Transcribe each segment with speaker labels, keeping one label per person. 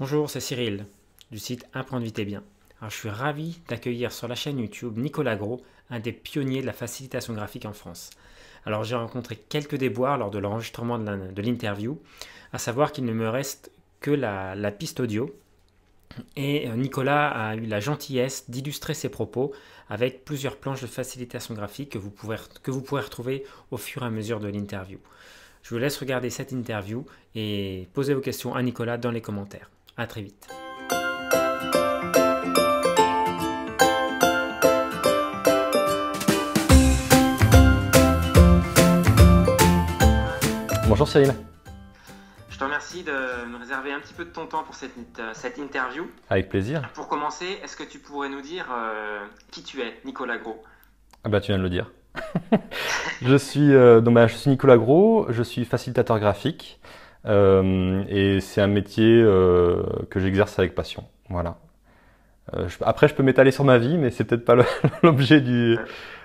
Speaker 1: Bonjour, c'est Cyril du site et bien. je suis ravi d'accueillir sur la chaîne YouTube Nicolas Gros, un des pionniers de la facilitation graphique en France. Alors j'ai rencontré quelques déboires lors de l'enregistrement de l'interview, à savoir qu'il ne me reste que la, piste audio. Et euh, Nicolas a eu la gentillesse d'illustrer ses propos avec plusieurs planches de facilitation graphique que vous, pouvez, que vous pourrez retrouver au fur et à mesure de l'interview. Je vous laisse regarder cette interview et poser vos questions à Nicolas dans les commentaires. À très vite.
Speaker 2: Bonjour Cyril. Je te
Speaker 1: remercie de me réserver un petit peu de ton temps pour cette, euh, cette interview. Avec plaisir. Pour commencer, est-ce que tu pourrais nous dire euh, qui tu es, Nicolas Gros
Speaker 2: Ah bah tu viens de le dire. je, suis, euh, bah, je suis Nicolas Gros, je suis facilitateur graphique. Euh, et c'est un métier euh, que j'exerce avec passion. Voilà. Euh, après, je peux m'étaler sur ma vie, mais c'est peut-être pas l'objet du.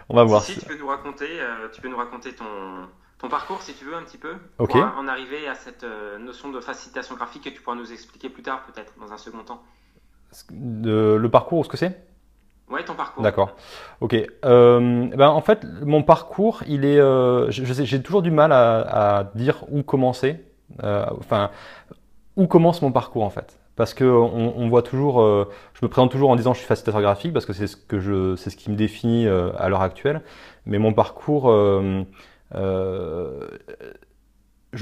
Speaker 2: On va voir. Si, tu peux nous raconter, tu peux nous raconter ton, parcours, si tu veux, un petit peu, pour en
Speaker 1: arriver à cette notion de facilitation graphique que tu pourras nous expliquer plus tard, peut-être, dans un second temps.
Speaker 2: le parcours, ou ce que c'est Ouais, ton parcours. D'accord. Ok. Ben, en fait, mon parcours, il est. j'ai toujours du mal à, dire où commencer. Euh, enfin, où commence mon parcours en fait parce que on, voit toujours, euh, je me présente toujours en disant je suis facilitateur graphique parce que c'est ce que je, c'est ce qui me définit euh, à l'heure actuelle. Mais mon parcours, je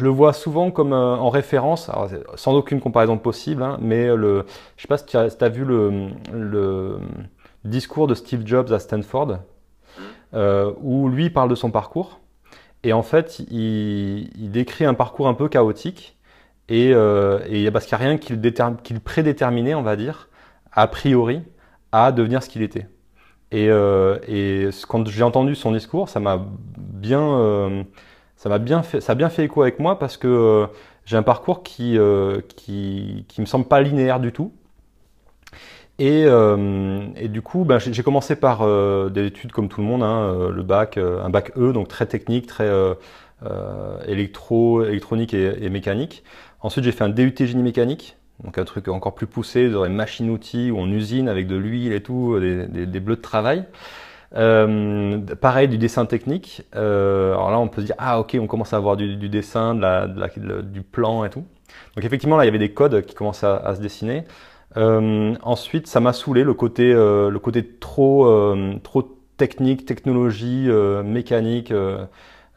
Speaker 2: le vois souvent comme en référence, sans aucune comparaison possible. Hein, mais le, je sais pas si tu as, vu le, discours de Steve Jobs à Stanford, mmh. où lui parle de son parcours. Et en fait, il, décrit un parcours un peu chaotique. Et, euh, parce qu'il n'y a rien qui le, prédéterminait, on va dire, a priori, à devenir ce qu'il était. Et, euh, quand j'ai entendu son discours, ça m'a bien, euh, bien bien fait écho avec moi parce que euh, j'ai un parcours qui, qui, qui me semble pas linéaire du tout. Et, euh, du coup, ben, j'ai commencé par euh, des études comme tout le monde, hein, euh, le bac, euh, un bac E, donc très technique, très électro, électronique et, mécanique. Ensuite, j'ai fait un DUT génie mécanique, donc un truc encore plus poussé, dans les machines-outils où on usine avec de l'huile et tout, des, des, des, bleus de travail. pareil du dessin technique. alors là, on peut se dire ah ok, on commence à avoir du, du dessin, de la, de la, du plan et tout. Donc effectivement, là, il y avait des codes qui commençaient à se dessiner. Euh, ensuite, ça m'a saoulé le côté, euh, le côté trop, euh, trop technique, technologie, euh, mécanique.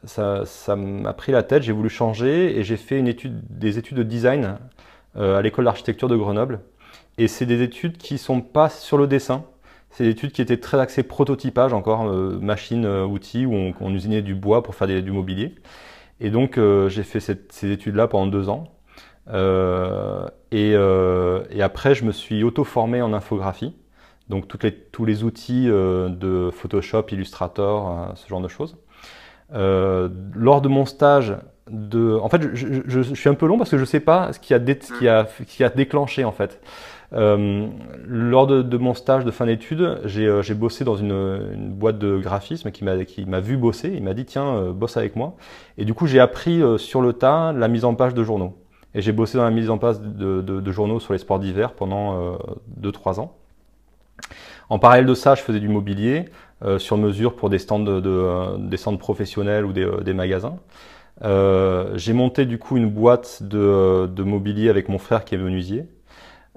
Speaker 2: ça, ça m'a pris la tête. J'ai voulu changer et j'ai fait une étude, des études de design à l'école d'architecture de Grenoble. Et c'est des études qui sont pas sur le dessin. C'est des études qui étaient très axées prototypage encore, machines, outils, où on, usinait du bois pour faire des, du mobilier. Et donc j'ai fait ces études-là pendant deux ans. Euh, euh, et, après, je me suis auto-formé en infographie. Donc toutes les, tous les outils euh, de Photoshop, Illustrator, ce genre de choses. lors de mon stage, de... En fait, je, suis un peu long parce que je sais pas ce qui a, qui a, déclenché en fait. lors de, mon stage de fin d'études, j'ai bossé dans une, boîte de graphisme qui m'a vu bosser. Il m'a dit tiens, bosse avec moi. Et du coup, j'ai appris sur le tas la mise en page de journaux. Et j'ai bossé dans la mise en place de, journaux sur les sports d'hiver pendant 2-3 euh, ans. En parallèle de ça, je faisais du mobilier euh, sur mesure pour des stands, de, des stands professionnels ou des, euh, des magasins. j'ai monté du coup une boîte de, de, mobilier avec mon frère qui est menuisier.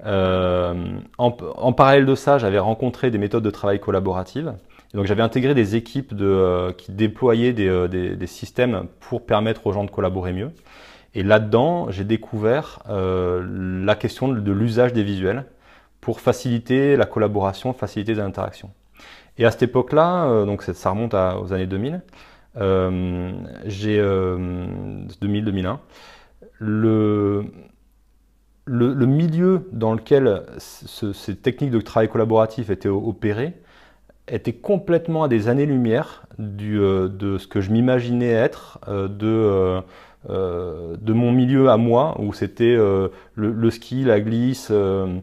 Speaker 2: En, parallèle de ça, j'avais rencontré des méthodes de travail collaboratives. donc j'avais intégré des équipes qui déployaient des, des, systèmes pour permettre aux gens de collaborer mieux. Et là-dedans, j'ai découvert euh, la question de l'usage des visuels pour faciliter la collaboration, faciliter l'interaction. Et à cette époque-là, euh, donc ça remonte aux années 2000, euh, j'ai 2000-2001, le, le, milieu dans lequel ces techniques de travail collaboratif étaient opérées était complètement à des années-lumière de ce que je m'imaginais être de euh, de mon milieu à moi, où c'était euh, le, ski, la glisse, euh,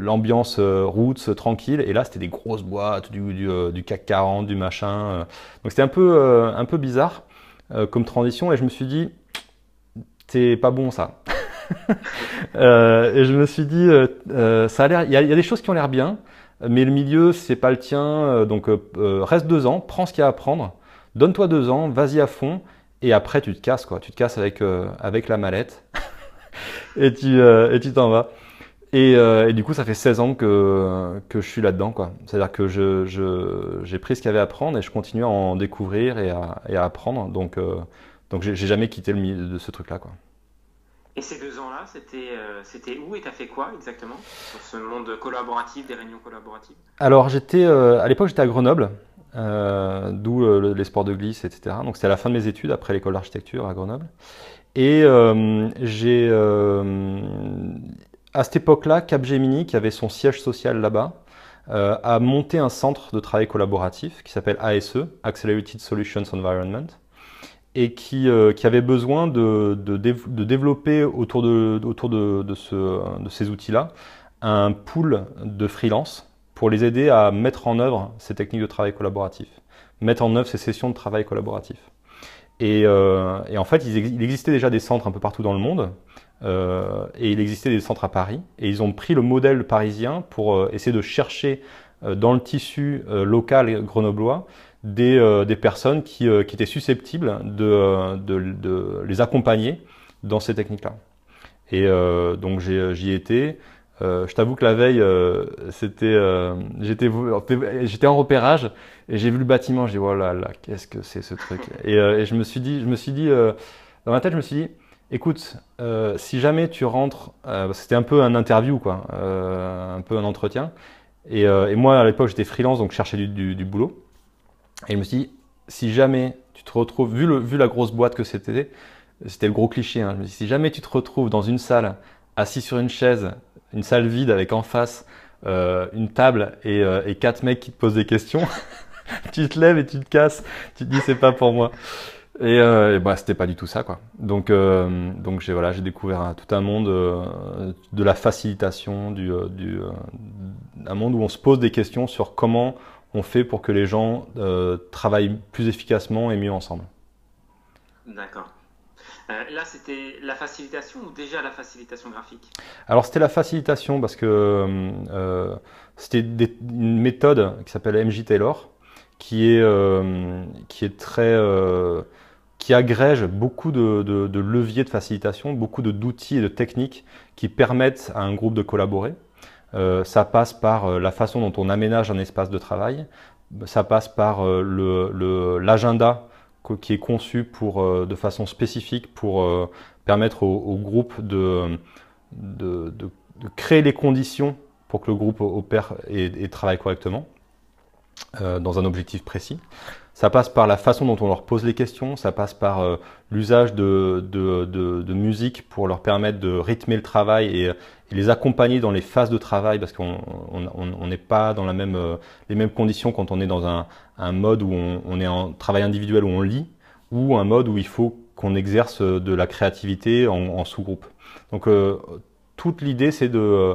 Speaker 2: l'ambiance le, tranquille. Et là, c'était des grosses boîtes, du, du, CAC 40, du machin. Donc c'était un peu, un peu bizarre comme transition. Et je me suis dit, c'est pas bon ça. et je me suis dit, il y, a des choses qui ont l'air bien, mais le milieu c'est pas le tien, donc reste deux ans, prends ce qu'il y a à prendre, donne-toi deux ans, vas-y à fond, et après, tu te casses, quoi. Tu te casses avec, euh, avec la mallette et tu euh, et tu t'en vas. Et, euh, et, du coup, ça fait 16 ans que, que je suis là-dedans, quoi. C'est-à-dire que je, je, j'ai pris ce qu'il y avait à prendre et je continue à en découvrir et à, et à apprendre. Donc, donc j'ai, jamais quitté le, de ce truc-là, quoi.
Speaker 1: Et ces deux ans-là, c'était, c'était où et as fait quoi exactement sur ce monde collaboratif, des réunions collaboratives
Speaker 2: Alors j'étais à l'époque j'étais à Grenoble euh, d'où euh, les sports de glisse, etc. Donc c'était à la fin de mes études, après l'école d'architecture à Grenoble. Et euh, j'ai, à cette époque-là, Capgemini, qui avait son siège social là-bas, a monté un centre de travail collaboratif qui s'appelle ASE, Accelerated Solutions Environment, et qui, avait besoin de, développer autour de, ces outils-là un pool de freelance pour les aider à mettre en œuvre ces techniques de travail collaboratif, mettre en œuvre ces sessions de travail collaboratif. Et, euh, en fait, il, existait déjà des centres un peu partout dans le monde, euh, et il existait des centres à Paris, et ils ont pris le modèle parisien pour euh, essayer de chercher dans le tissu local grenoblois des, personnes qui, étaient susceptibles de, de, les accompagner dans ces techniques-là. Et donc j'y étais, euh, je t'avoue que la veille, euh, c'était, euh, j'étais, j'étais en repérage et j'ai vu le bâtiment. J'ai dit voilà, oh là, qu'est-ce que c'est ce truc et, je me suis dit, je me suis dit dans ma tête, je me suis dit, écoute, si jamais tu rentres, c'était un peu un interview quoi, un peu un entretien. Et, moi à l'époque j'étais freelance donc je cherchais du, boulot. Et je me suis dit, si jamais tu te retrouves, vu, le, vu la grosse boîte que c'était, c'était le gros cliché. Hein, je me suis si jamais tu te retrouves dans une salle assis sur une chaise une salle vide avec en face euh, une table euh, et, quatre mecs qui te posent des questions, tu te lèves et tu te casses, tu te dis c'est pas pour moi. Et, euh, bah, c'était pas du tout ça quoi. Donc, euh, donc j'ai voilà, j'ai découvert tout un monde de la facilitation, du, du un monde où on se pose des questions sur comment on fait pour que les gens travaillent plus efficacement et mieux ensemble.
Speaker 1: D'accord. Euh, là, c'était la facilitation ou déjà la facilitation graphique
Speaker 2: Alors, c'était la facilitation parce que euh, euh, c'était une méthode qui s'appelle MJ Taylor, qui est, qui est très. qui agrège beaucoup de, leviers de facilitation, beaucoup d'outils et de techniques qui permettent à un groupe de collaborer. ça passe par la façon dont on aménage un espace de travail, ça passe par l'agenda qui est conçu pour, euh, de façon spécifique pour euh, permettre au, groupe de, de, de, créer les conditions pour que le groupe opère et, travaille correctement euh, dans un objectif précis. Ça passe par la façon dont on leur pose les questions, ça passe par euh, l'usage de, musique pour leur permettre de rythmer le travail et, les accompagner dans les phases de travail parce qu'on n'est pas dans même, euh, les mêmes conditions quand on est dans un, mode où on, est en travail individuel où on lit ou un mode où il faut qu'on exerce euh, de la créativité en, sous-groupe. Donc toute l'idée c'est de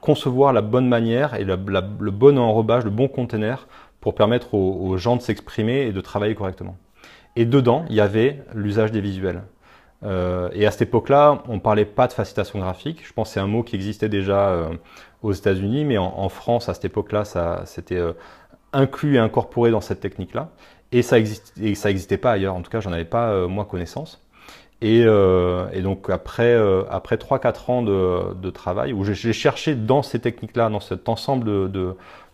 Speaker 2: concevoir la bonne manière et le bon enrobage, le bon conteneur pour permettre aux, gens de s'exprimer et de travailler correctement. Et dedans, il y avait l'usage des visuels. Euh, et à cette époque-là, on ne parlait pas de facilitation graphique. Je pense que c'est un mot qui existait déjà euh, aux États-Unis, mais en, France, à cette époque-là, ça, c'était euh, inclus et incorporé dans cette technique-là. Et ça n'existait pas ailleurs. En tout cas, j'en avais pas, moi, connaissance. Et, donc, après, après 3-4 ans de, travail, où j'ai cherché dans ces techniques-là, dans cet ensemble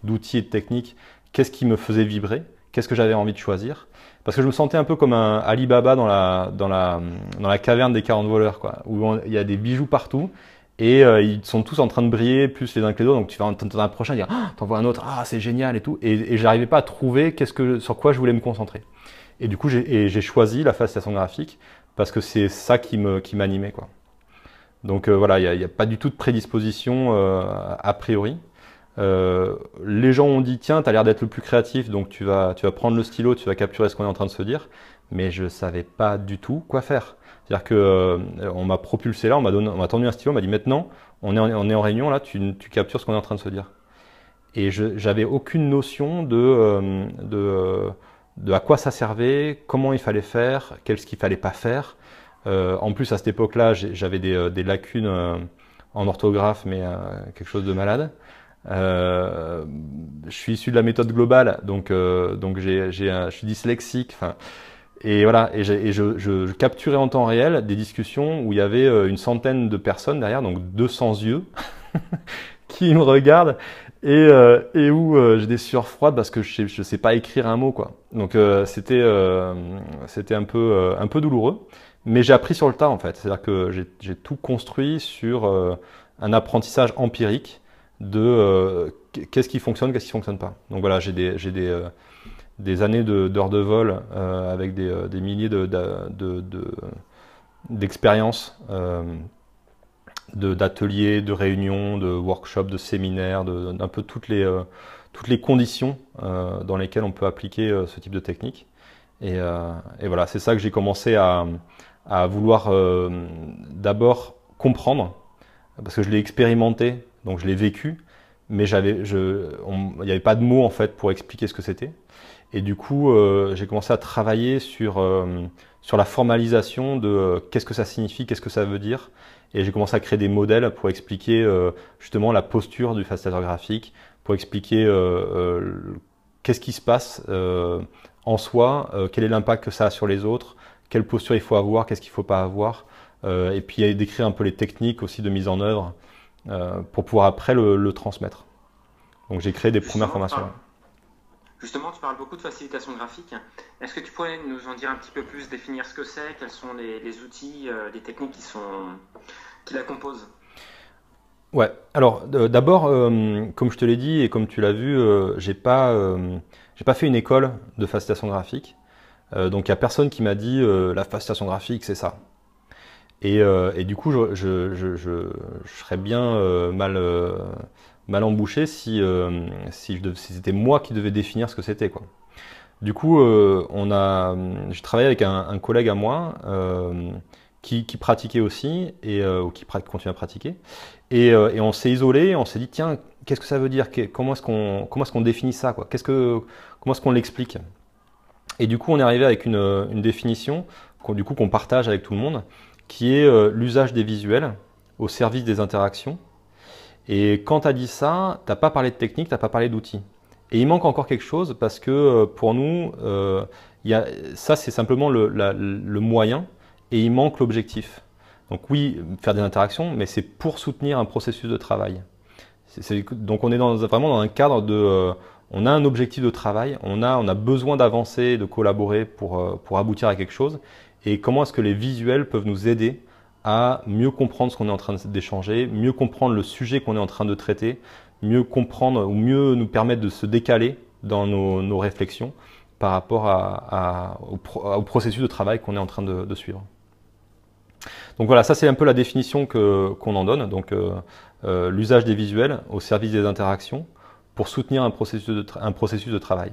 Speaker 2: d'outils de, et de techniques, qu'est-ce qui me faisait vibrer, qu'est-ce que j'avais envie de choisir. Parce que je me sentais un peu comme un Alibaba dans la, dans la, dans la caverne des 40 voleurs, quoi, où il y a des bijoux partout. Et euh, ils sont tous en train de briller plus les uns que les autres. Donc tu vas t'en un prochain dire ah, t'en vois un autre, ah c'est génial et tout. Et, j'arrivais pas à trouver qu'est-ce que, sur quoi je voulais me concentrer. Et du coup j'ai choisi la fascination graphique parce que c'est ça qui me qui m'animait quoi. Donc euh, voilà, il n'y a, a, pas du tout de prédisposition euh, a priori. Euh, les gens ont dit tiens, tu as l'air d'être le plus créatif, donc tu vas, tu prendre le stylo, tu vas capturer ce qu'on est en train de se dire. Mais je ne savais pas du tout quoi faire. C'est-à-dire que euh, on m'a propulsé là, on m'a donné, on m'a tendu un stylo, on m'a dit maintenant, on est, en, réunion là, tu, captures ce qu'on est en train de se dire. Et je, j'avais aucune notion de, euh, de, de, à quoi ça servait, comment il fallait faire, qu'est-ce qu'il fallait pas faire. en plus à cette époque-là, j'avais des, des lacunes en orthographe, mais quelque chose de malade. Euh, je suis issu de la méthode globale, donc, euh, donc j'ai, je suis dyslexique. Enfin, et voilà, et, et je, je, capturais en temps réel des discussions où il y avait euh, une centaine de personnes derrière, donc 200 yeux qui me regardent et, euh, et où j'ai des sueurs froides parce que je ne sais, sais pas écrire un mot quoi. Donc c'était c'était un peu un peu douloureux, mais j'ai appris sur le tas en fait. C'est-à-dire que j'ai, tout construit sur un apprentissage empirique de euh, qu'est-ce qui fonctionne, qu'est-ce qui fonctionne pas. Donc voilà, j'ai des, des, euh, des, années d'heures de, vol euh, avec des, des milliers d'expériences, de, d'ateliers, de, de réunions, de workshops, de séminaires, d'un peu toutes les, toutes les conditions dans lesquelles on peut appliquer ce type de technique. Et, et voilà, c'est ça que j'ai commencé à, à vouloir d'abord comprendre, parce que je l'ai expérimenté donc je l'ai vécu, mais j'avais, je, il n'y avait pas de mots en fait pour expliquer ce que c'était. Et du coup, euh, j'ai commencé à travailler sur, euh, sur la formalisation de euh, qu'est-ce que ça signifie, qu'est-ce que ça veut dire. Et j'ai commencé à créer des modèles pour expliquer justement la posture du facilitateur graphique, pour expliquer qu'est-ce qui se passe en soi, quel est l'impact que ça a sur les autres, quelle posture il faut avoir, qu'est-ce qu'il ne faut pas avoir. et puis décrire un peu les techniques aussi de mise en œuvre euh, pour pouvoir après le, transmettre. Donc j'ai créé des premières formations.
Speaker 1: Justement, tu parles beaucoup de facilitation graphique. Est-ce que tu pourrais nous en dire un petit peu plus, définir ce que c'est, quels sont les, outils, euh, les techniques qui, la composent
Speaker 2: Ouais, alors d'abord, euh, comme je te l'ai dit et comme tu l'as vu, j'ai pas, j'ai pas fait une école de facilitation graphique. donc il n'y a personne qui m'a dit la facilitation graphique, c'est ça. Euh, et, du coup, je, serais bien euh, mal, euh, mal embouché si, si, c'était moi qui devais définir ce que c'était. quoi. Du coup, on a, j'ai travaillé avec un, collègue à moi qui, pratiquait aussi, et, ou qui continue à pratiquer. Et, on s'est isolé, on s'est dit, tiens, qu'est-ce que ça veut dire Comment est-ce qu'on est définit ça quoi Comment est-ce qu'on l'explique Et du coup, on est arrivé avec une, une définition, du coup, qu'on partage avec tout le monde qui est euh, l'usage des visuels au service des interactions. Et quand tu as dit ça, tu pas parlé de technique, tu pas parlé d'outils. Et il manque encore quelque chose parce que euh, pour nous, euh, ça c'est simplement le, moyen et il manque l'objectif. Donc oui, faire des interactions, mais c'est pour soutenir un processus de travail. c'est donc on est vraiment dans un cadre de... on a un objectif de travail, on a, besoin d'avancer, de collaborer pour aboutir à quelque chose et comment est-ce que les visuels peuvent nous aider à mieux comprendre ce qu'on est en train d'échanger, mieux comprendre le sujet qu'on est en train de traiter, mieux comprendre ou mieux nous permettre de se décaler dans nos, réflexions par rapport au, processus de travail qu'on est en train de, suivre. Donc voilà, ça c'est un peu la définition qu'on en donne. Donc euh, euh, l'usage des visuels au service des interactions pour soutenir un processus de travail.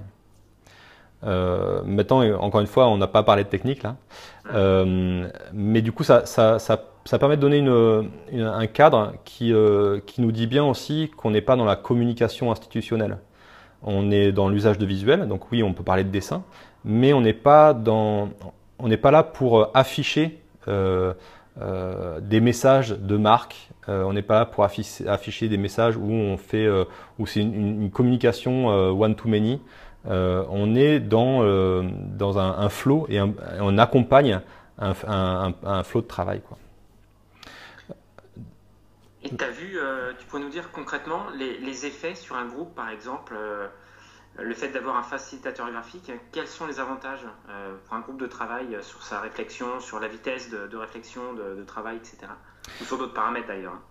Speaker 2: Euh, maintenant, encore une fois, on n'a pas parlé de technique là, euh, mais du coup, ça, permet de donner un cadre euh, qui, nous dit bien aussi qu'on n'est pas dans la communication institutionnelle. On est dans l'usage de visuel, donc oui, on peut parler de dessin, mais on n'est pas on n'est pas là pour afficher des messages de marque. on n'est pas là pour afficher, des messages où on fait, c'est une, une, communication one to many. Euh, on est dans, euh, dans un, flot et, on accompagne un, flot de travail. Quoi.
Speaker 1: Et tu as vu, euh, tu pourrais nous dire concrètement les, effets sur un groupe, par exemple, le fait d'avoir un facilitateur graphique, hein, quels sont les avantages pour un groupe de travail sur sa réflexion, sur la vitesse de, réflexion, de, de, travail, etc. Ou sur d'autres paramètres d'ailleurs hein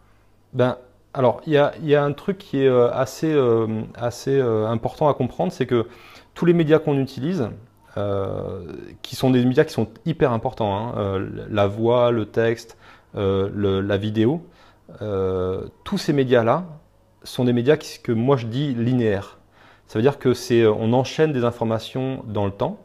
Speaker 2: ben, alors, il y a, un truc qui est euh, assez, euh, assez euh, important à comprendre, c'est que tous les médias qu'on utilise, qui sont des médias qui sont hyper importants, hein, la voix, le texte, la vidéo, tous ces médias-là sont des médias que moi je dis linéaires. Ça veut dire que c'est, on enchaîne des informations dans le temps.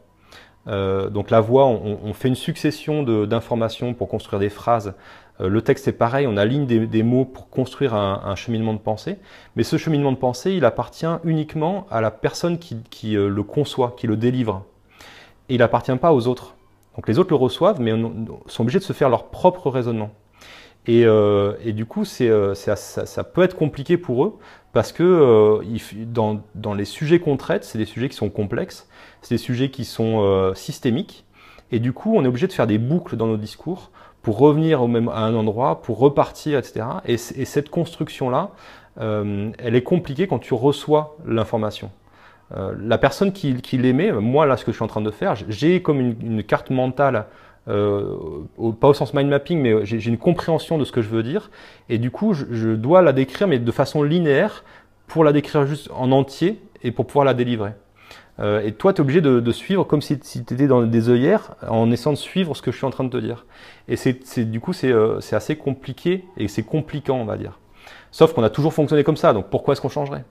Speaker 2: donc la voix, on, on fait une succession d'informations pour construire des phrases euh, le texte est pareil, on aligne des, mots pour construire un, cheminement de pensée, mais ce cheminement de pensée, il appartient uniquement à la personne qui, euh, le conçoit, qui le délivre. Et il n'appartient pas aux autres. Donc les autres le reçoivent, mais sont obligés de se faire leur propre raisonnement. Et, euh, du coup, ça, peut être compliqué pour eux, parce que dans, les sujets qu'on traite, c'est des sujets qui sont complexes, c'est des sujets qui sont systémiques, et du coup, on est obligé de faire des boucles dans nos discours pour revenir au même, à un endroit, pour repartir, etc. Et, cette construction-là, euh, elle est compliquée quand tu reçois l'information. Euh, la personne qui, qui l'aimait, moi là ce que je suis en train de faire, j'ai comme une, carte mentale, euh, pas au sens mind mapping, mais j'ai une compréhension de ce que je veux dire, et du coup je dois la décrire, mais de façon linéaire, pour la décrire juste en entier et pour pouvoir la délivrer. Euh, et toi, tu es obligé de, suivre comme si, si tu étais dans des œillères en essayant de suivre ce que je suis en train de te dire. Et c'est du coup, euh, c'est assez compliqué et c'est compliquant, on va dire. Sauf qu'on a toujours fonctionné comme ça, donc pourquoi est-ce qu'on changerait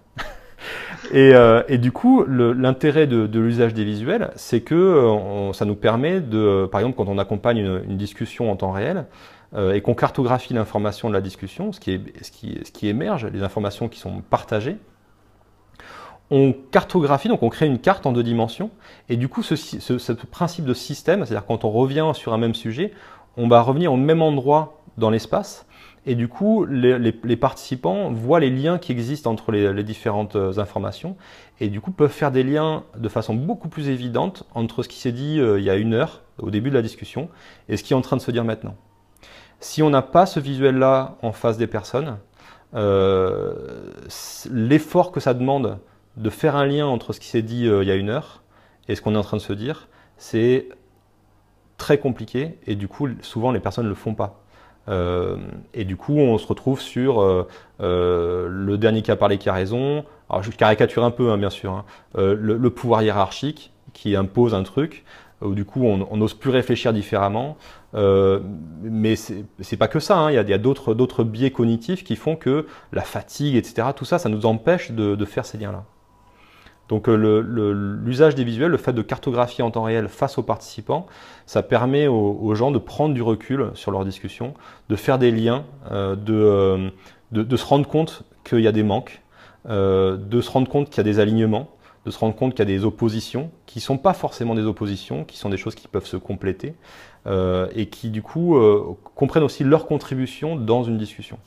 Speaker 2: euh, et, du coup, l'intérêt de, l'usage des visuels, c'est que ça nous permet de, par exemple, quand on accompagne une, discussion en temps réel, et qu'on cartographie l'information de la discussion, ce qui émerge, les informations qui sont partagées, on cartographie, donc on crée une carte en deux dimensions. Et du coup, ce, principe de système, c'est-à-dire quand on revient sur un même sujet, on va revenir au même endroit dans l'espace. Et du coup, les, participants voient les liens qui existent entre les, différentes euh, informations et du coup peuvent faire des liens de façon beaucoup plus évidente entre ce qui s'est dit euh, il y a une heure, au début de la discussion, et ce qui est en train de se dire maintenant. Si on n'a pas ce visuel-là en face des personnes, euh, l'effort que ça demande de faire un lien entre ce qui s'est dit euh, il y a une heure et ce qu'on est en train de se dire, c'est très compliqué et du coup, souvent les personnes ne le font pas. Euh, et du coup, on se retrouve sur euh, le dernier cas parlé qui a raison. Alors, je caricature un peu, hein, bien sûr. Hein. Le, pouvoir hiérarchique qui impose un truc, où du coup, on n'ose plus réfléchir différemment. mais c'est pas que ça. Hein. Il y a, d'autres biais cognitifs qui font que la fatigue, etc. Tout ça, ça nous empêche de faire ces liens-là. Donc euh, l'usage des visuels, le fait de cartographier en temps réel face aux participants, ça permet aux, gens de prendre du recul sur leur discussion, de faire des liens, euh, euh, de, se rendre compte qu'il y a des manques, de se rendre compte qu'il y a des alignements, de se rendre compte qu'il y a des oppositions qui ne sont pas forcément des oppositions, qui sont des choses qui peuvent se compléter et qui du coup comprennent aussi leur contribution dans une discussion.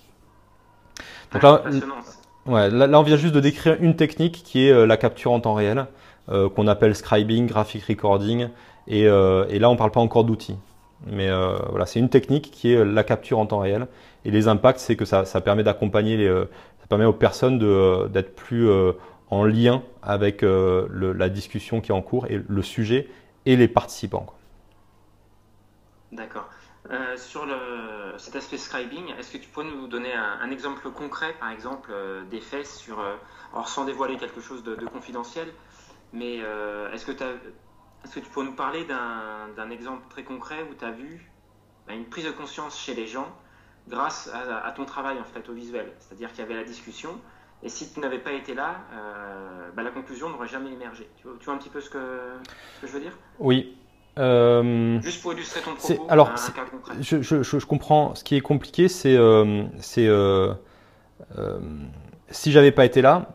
Speaker 2: Ah, Ouais, là, on vient juste de décrire une technique qui est euh, la capture en temps réel, euh, qu'on appelle scribing, graphic recording, et, euh, là on ne parle pas encore d'outils. Mais voilà, c'est une technique qui est la capture en temps réel, et les impacts, c'est que ça, permet d'accompagner les, ça permet aux personnes d'être plus en lien avec la discussion qui est en cours et le sujet et les participants.
Speaker 1: D'accord. Euh, sur le, cet aspect scribing, est-ce que tu pourrais nous donner un, exemple concret, par exemple, euh, des faits sur, euh, sans dévoiler quelque chose de, confidentiel, mais est-ce que, que, tu pourrais nous parler d'un exemple très concret où tu as vu bah, une prise de conscience chez les gens grâce à, ton travail en fait au visuel C'est-à-dire qu'il y avait la discussion, et si tu n'avais pas été là, bah, la conclusion n'aurait jamais émergé. Tu vois, un petit peu ce que je veux dire
Speaker 2: Oui, euh, Juste pour illustrer ton propos, alors, je, je, comprends. Ce qui est compliqué, c'est euh, euh, euh, si j'avais pas été là,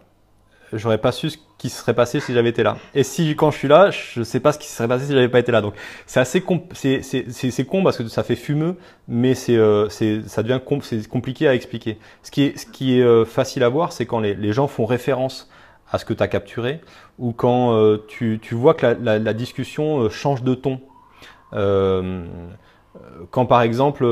Speaker 2: j'aurais pas su ce qui se serait passé si j'avais été là. Et si quand je suis là, je sais pas ce qui se serait passé si j'avais pas été là. Donc c'est assez c'est con parce que ça fait fumeux, mais c'est ça devient compliqué à expliquer. Ce qui est ce qui est facile à voir, c'est quand les, les, gens font référence à ce que tu as capturé, ou quand euh, tu, vois que la, discussion euh, change de ton. Euh, quand par exemple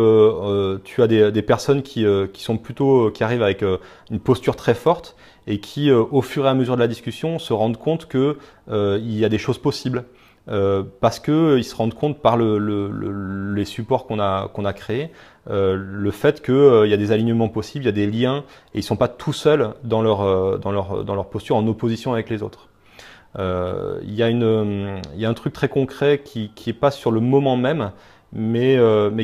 Speaker 2: tu as des, personnes qui, sont plutôt qui arrivent avec une posture très forte et qui au fur et à mesure de la discussion se rendent compte que il y a des choses possibles parce qu'ils se rendent compte par les supports qu'on qu'on a créés euh, le fait qu'il euh, y a des alignements possibles, il y a des liens, et ils ne sont pas tout seuls euh, dans leur, posture en opposition avec les autres. Il y, a un truc très concret qui n'est pas sur le moment même, mais,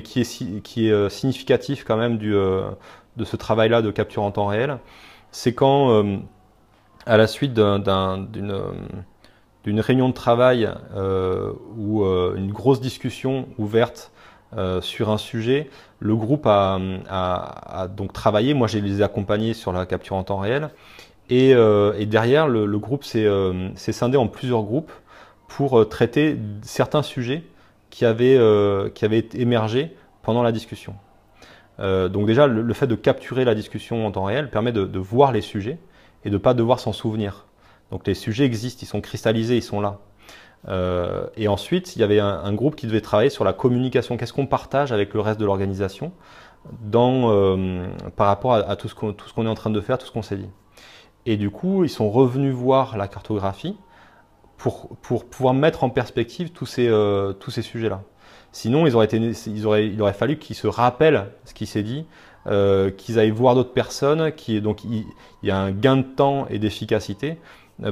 Speaker 2: qui est, significatif quand même de ce travail-là de capture en temps réel. C'est quand, à la suite d'une réunion de travail ou une grosse discussion ouverte euh, sur un sujet. Le groupe a, donc travaillé, moi j'ai les accompagnés sur la capture en temps réel. Et, euh, derrière, le, groupe euh, s'est scindé en plusieurs groupes pour traiter certains sujets qui avaient, qui avaient émergé pendant la discussion. donc déjà, le, fait de capturer la discussion en temps réel permet de, de voir les sujets et de ne pas devoir s'en souvenir. Donc les sujets existent, ils sont cristallisés, ils sont là. Euh, et ensuite, il y avait un, groupe qui devait travailler sur la communication. Qu'est-ce qu'on partage avec le reste de l'organisation euh, par rapport à, tout ce qu'on est en train de faire, tout ce qu'on s'est dit. Et du coup, ils sont revenus voir la cartographie pour, pouvoir mettre en perspective tous ces, euh, ces sujets-là. Sinon, ils auraient il aurait fallu qu'ils se rappellent ce qui s'est dit, qu'ils aillent voir d'autres personnes, qui, donc il y a un gain de temps et d'efficacité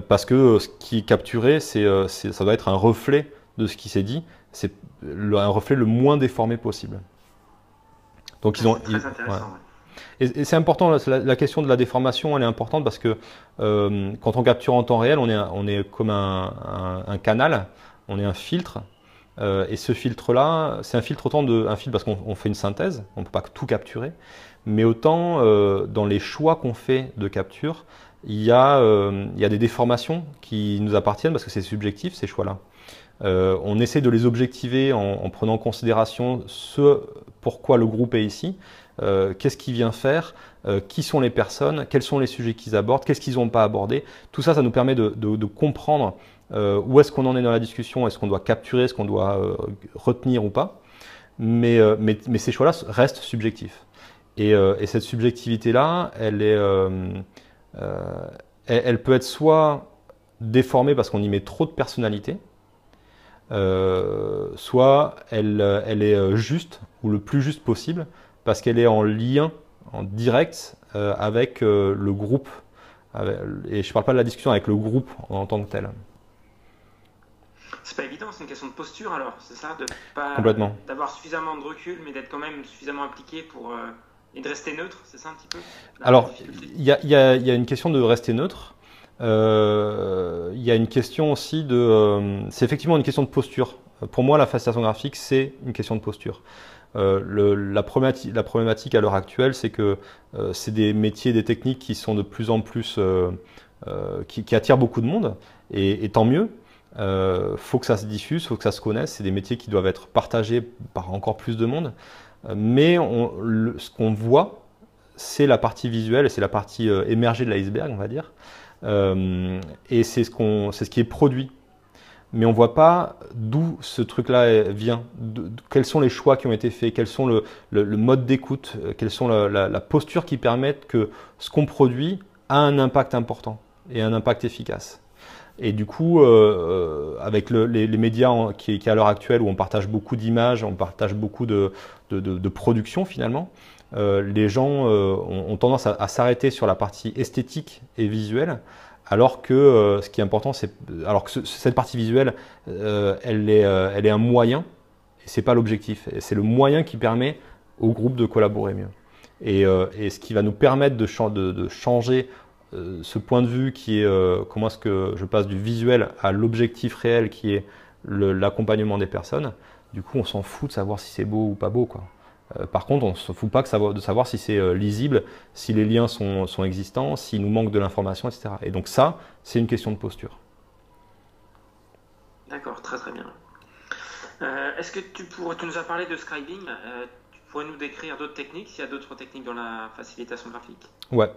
Speaker 2: parce que euh, ce qui est capturé, euh, c'est, ça doit être un reflet de ce qui s'est dit, c'est un reflet le moins déformé possible. Donc ils ah, ont. Très Et, c'est important, la, question de la déformation, elle est importante parce que euh, quand on capture en temps réel, on est, on est comme un, canal, on est un filtre, et ce filtre-là, c'est un filtre autant de, un filtre parce qu'on fait une synthèse, on ne peut pas tout capturer, mais autant dans les choix qu'on fait de capture, il y, a, euh, il y a des déformations qui nous appartiennent parce que c'est subjectif ces choix-là. Euh, on essaie de les objectiver en, prenant en considération ce pourquoi le groupe est ici, euh, qu'est-ce qu'il vient faire, qui sont les personnes, quels sont les sujets qu'ils abordent, qu'est-ce qu'ils n'ont pas abordé. Tout ça, ça nous permet de, de, comprendre où est-ce qu'on en est dans la discussion, est-ce qu'on doit capturer, est-ce qu'on doit retenir ou pas. Mais, mais, mais ces choix-là restent subjectifs. et cette subjectivité-là, elle est euh, elle, peut être soit déformée parce qu'on y met trop de personnalité, euh, soit elle, euh, elle, est juste ou le plus juste possible parce qu'elle est en lien en direct avec le groupe. et je ne parle pas de la discussion avec le groupe en tant que tel.
Speaker 1: C'est pas évident, c'est une question de posture alors, c'est ça Complètement. D'avoir suffisamment de recul, mais d'être quand même suffisamment impliqué pour, et de rester neutre, c'est ça un petit peu Alors,
Speaker 2: il y, a, une question de rester neutre. Euh, il y a une question aussi de. Euh, c'est effectivement une question de posture. Pour moi, la facilitation graphique, c'est une question de posture. Euh, la, problématique, à l'heure actuelle, c'est que c'est des métiers, des techniques qui sont de plus en plus. Qui, attirent beaucoup de monde, et, et tant mieux. faut que ça se diffuse, faut que ça se connaisse. C'est des métiers qui doivent être partagés par encore plus de monde mais ce qu'on voit, c'est la partie visuelle, c'est la partie euh, émergée de l'iceberg, on va dire. Euh, et c'est ce, qui est produit. Mais on ne voit pas d'où ce truc-là vient, quels sont les choix qui ont été faits, quels sont le, mode d'écoute, euh, quelles sont la, la, posture qui permettent que ce qu'on produit a un impact important et un impact efficace. Et du coup, euh, euh, avec les, médias qui, à l'heure actuelle, où on partage beaucoup d'images, on partage beaucoup de, de, production finalement, euh, les gens ont, tendance à, s'arrêter sur la partie esthétique et visuelle, alors que ce qui est important, c'est alors que cette partie visuelle, elle est, elle, est, un moyen, et c'est pas l'objectif. C'est le moyen qui permet au groupe de collaborer mieux. Et, ce qui va nous permettre de, de changer euh, ce point de vue qui est euh, comment est-ce que je passe du visuel à l'objectif réel qui est l'accompagnement des personnes, du coup on s'en fout de savoir si c'est beau ou pas beau. Quoi. Euh, par contre, on ne se fout pas de savoir si c'est lisible, si les liens sont, sont existants, s'il nous manque de l'information, etc. Et donc ça, c'est une question de posture.
Speaker 1: D'accord, très très bien. Est-ce que tu, pourrais, tu nous as parlé de scribing Tu pourrais nous décrire d'autres techniques, s'il y a d'autres techniques dans la facilitation graphique
Speaker 2: Ouais.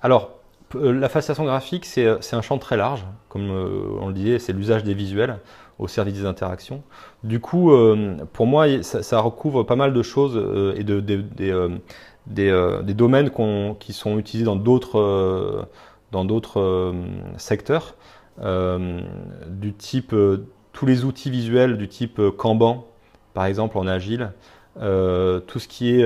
Speaker 2: Alors, euh, la fascination graphique, euh, c'est un champ très large, comme euh, on le disait, c'est l'usage des visuels au service des interactions. Du coup, pour moi, ça, recouvre pas mal de choses et de, des, domaines qui sont utilisés dans d'autres dans d'autres secteurs, du type tous les outils visuels du type Kanban, par exemple en agile, tout ce qui est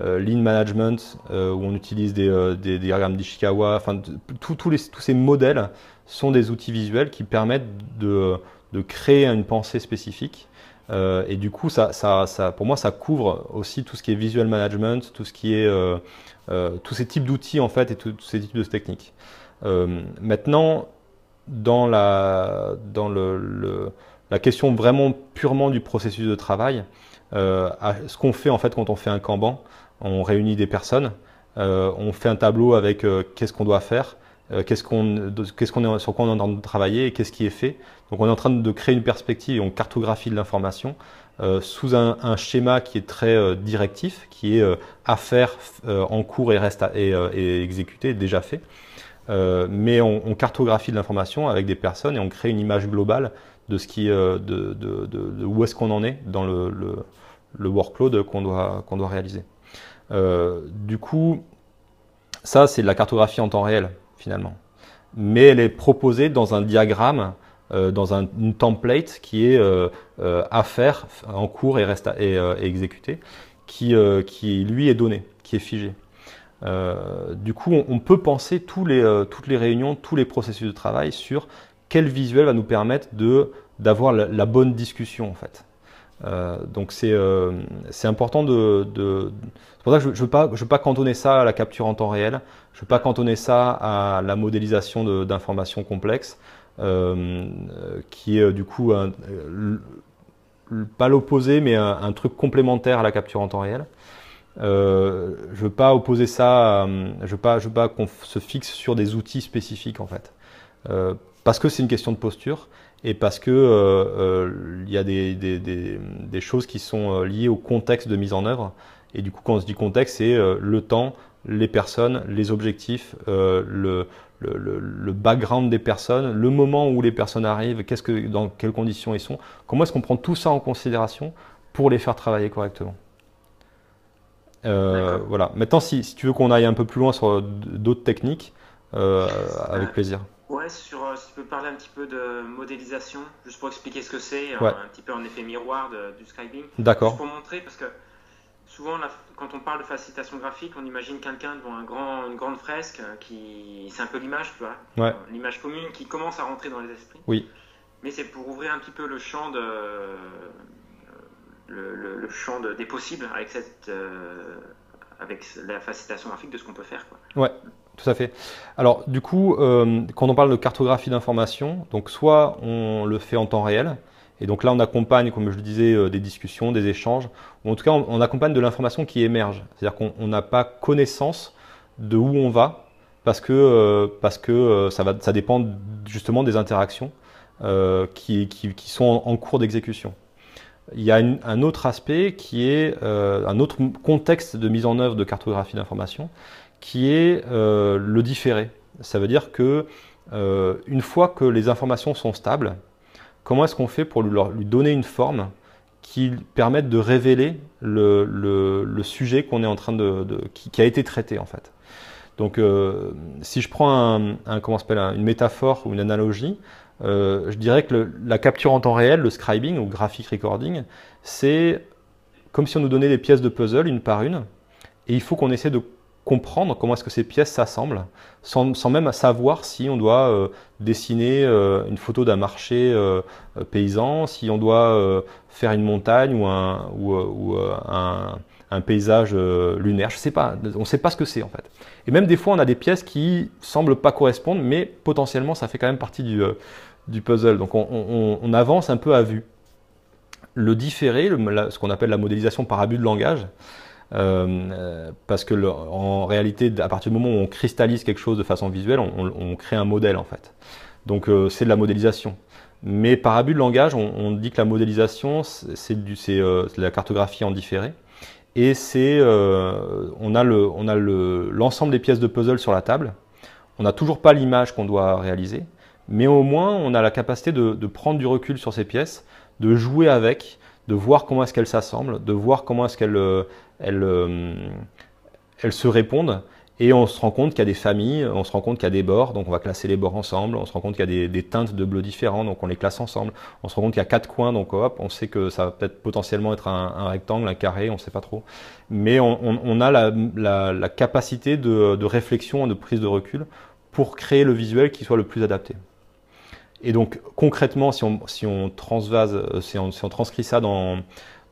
Speaker 2: euh, lean management, euh, où on utilise des, euh, diagrammes d'Ishikawa, enfin, tous les, tous ces modèles sont des outils visuels qui permettent de, de créer une pensée spécifique. et du coup, ça, ça, ça, pour moi, ça couvre aussi tout ce qui est visual management, tout ce qui est tous ces types d'outils en fait et tous ces types de techniques. maintenant, dans la dans le, la question vraiment purement du processus de travail, ce qu'on fait en fait quand on fait un Kanban, on réunit des personnes, euh, on fait un tableau avec euh, qu'est-ce qu'on doit faire, euh, qu'est-ce qu'on, qu'est-ce qu'on sur quoi on est en train de travailler et qu'est-ce qui est fait. Donc on est en train de créer une perspective et on cartographie de l'information sous un, schéma qui est très directif, qui est à faire en cours et reste et, exécuté, déjà fait. mais on, cartographie de l'information avec des personnes et on crée une image globale de ce qui, de, de, où est-ce qu'on en est dans le, le, le workload qu'on doit, qu'on doit réaliser. Euh, du coup, ça, c'est de la cartographie en temps réel, finalement. Mais elle est proposée dans un diagramme, euh, dans un, une template qui est euh, à faire, en cours et, reste et, exécutée, qui, lui est donnée, qui est figée. du coup, on, peut penser toutes les réunions, tous les processus de travail sur quel visuel va nous permettre d'avoir la bonne discussion, en fait. Euh, donc c'est euh, important de... c'est pour ça que je ne veux, pas, veux pas cantonner ça à la capture en temps réel, je ne veux pas cantonner ça à la modélisation d'informations complexes, euh, qui est du coup pas l'opposé, mais un, truc complémentaire à la capture en temps réel. je ne veux pas opposer ça, je veux pas, je veux pas qu'on se fixe sur des outils spécifiques en fait. parce que c'est une question de posture, et parce que euh, euh, il y a des, choses qui sont euh, liées au contexte de mise en œuvre. Et du coup, quand on se dit contexte, c'est le temps, les personnes, les objectifs, le, background des personnes, le moment où les personnes arrivent, qu'est-ce que, dans quelles conditions ils sont. Comment est-ce qu'on prend tout ça en considération pour les faire travailler correctement Voilà. Maintenant, si tu veux qu'on aille un peu plus loin sur d'autres techniques, avec plaisir. Ouais, sur,
Speaker 1: euh, si tu peux parler un petit peu de modélisation, juste pour expliquer ce que c'est, un, petit peu en effet miroir du scribing. D'accord. Juste pour montrer, parce que souvent, quand on parle de facilitation graphique, on imagine quelqu'un devant un grand, une grande fresque euh, qui. C'est un peu l'image, tu vois. Euh, l'image commune qui commence à rentrer dans les esprits. Oui. Mais c'est pour ouvrir un petit peu le champ de. Le, champ de, des possibles avec cette. avec la facilitation graphique de ce qu'on peut faire. Quoi.
Speaker 2: Ouais. Tout à fait. Alors, du coup, euh, quand on parle de cartographie d'information, donc soit on le fait en temps réel, et donc là, on accompagne, comme je le disais, euh, des discussions, des échanges, ou en tout cas, on, accompagne de l'information qui émerge. C'est-à-dire qu'on n'a pas connaissance de où on va, parce que, euh, parce que ça, va, ça dépend justement des interactions qui, qui, sont en, cours d'exécution. Il y a un autre aspect qui est un autre contexte de mise en œuvre de cartographie d'information, qui est euh, le différé. Ça veut dire que euh, une fois que les informations sont stables, comment est-ce qu'on fait pour lui, leur, lui, donner une forme qui permette de révéler le, sujet qu'on est en train de, qui, a été traité en fait. Donc, euh, si je prends un, comment une métaphore ou une analogie, je dirais que la capture en temps réel, le scribing ou graphic recording, c'est comme si on nous donnait des pièces de puzzle une par une, et il faut qu'on essaie de comprendre comment est-ce que ces pièces s'assemblent, sans, même savoir si on doit euh, dessiner euh, une photo d'un marché euh, paysan, si on doit faire une montagne ou un, paysage lunaire, je sais pas, on ne sait pas ce que c'est en fait. Et même des fois, on a des pièces qui semblent pas correspondre, mais potentiellement, ça fait quand même partie du, puzzle. Donc on, avance un peu à vue. Le différé, ce qu'on appelle la modélisation par abus de langage, euh, euh, parce que en réalité, à partir du moment où on cristallise quelque chose de façon visuelle, on, crée un modèle en fait. Donc euh, c'est de la modélisation. Mais par abus de langage, on, dit que la modélisation, c'est de la cartographie en différé. Et c'est, on a, le, on a l'ensemble des pièces de puzzle sur la table. On n'a toujours pas l'image qu'on doit réaliser, mais au moins on a la capacité de, de prendre du recul sur ces pièces, de jouer avec, de voir comment est-ce qu'elles s'assemblent, de voir comment est-ce qu'elles elles, euh, elle se répondent. Et on se rend compte qu'il y a des familles, on se rend compte qu'il y a des bords, donc on va classer les bords ensemble, on se rend compte qu'il y a des, teintes de bleu différents, donc on les classe ensemble, on se rend compte qu'il y a quatre coins, donc hop, on sait que ça va peut-être potentiellement être un, rectangle, un carré, on ne sait pas trop. Mais on, a la, capacité de, réflexion et de prise de recul pour créer le visuel qui soit le plus adapté. Et donc concrètement, si on, si on transvase, euh, si on, transcrit ça dans,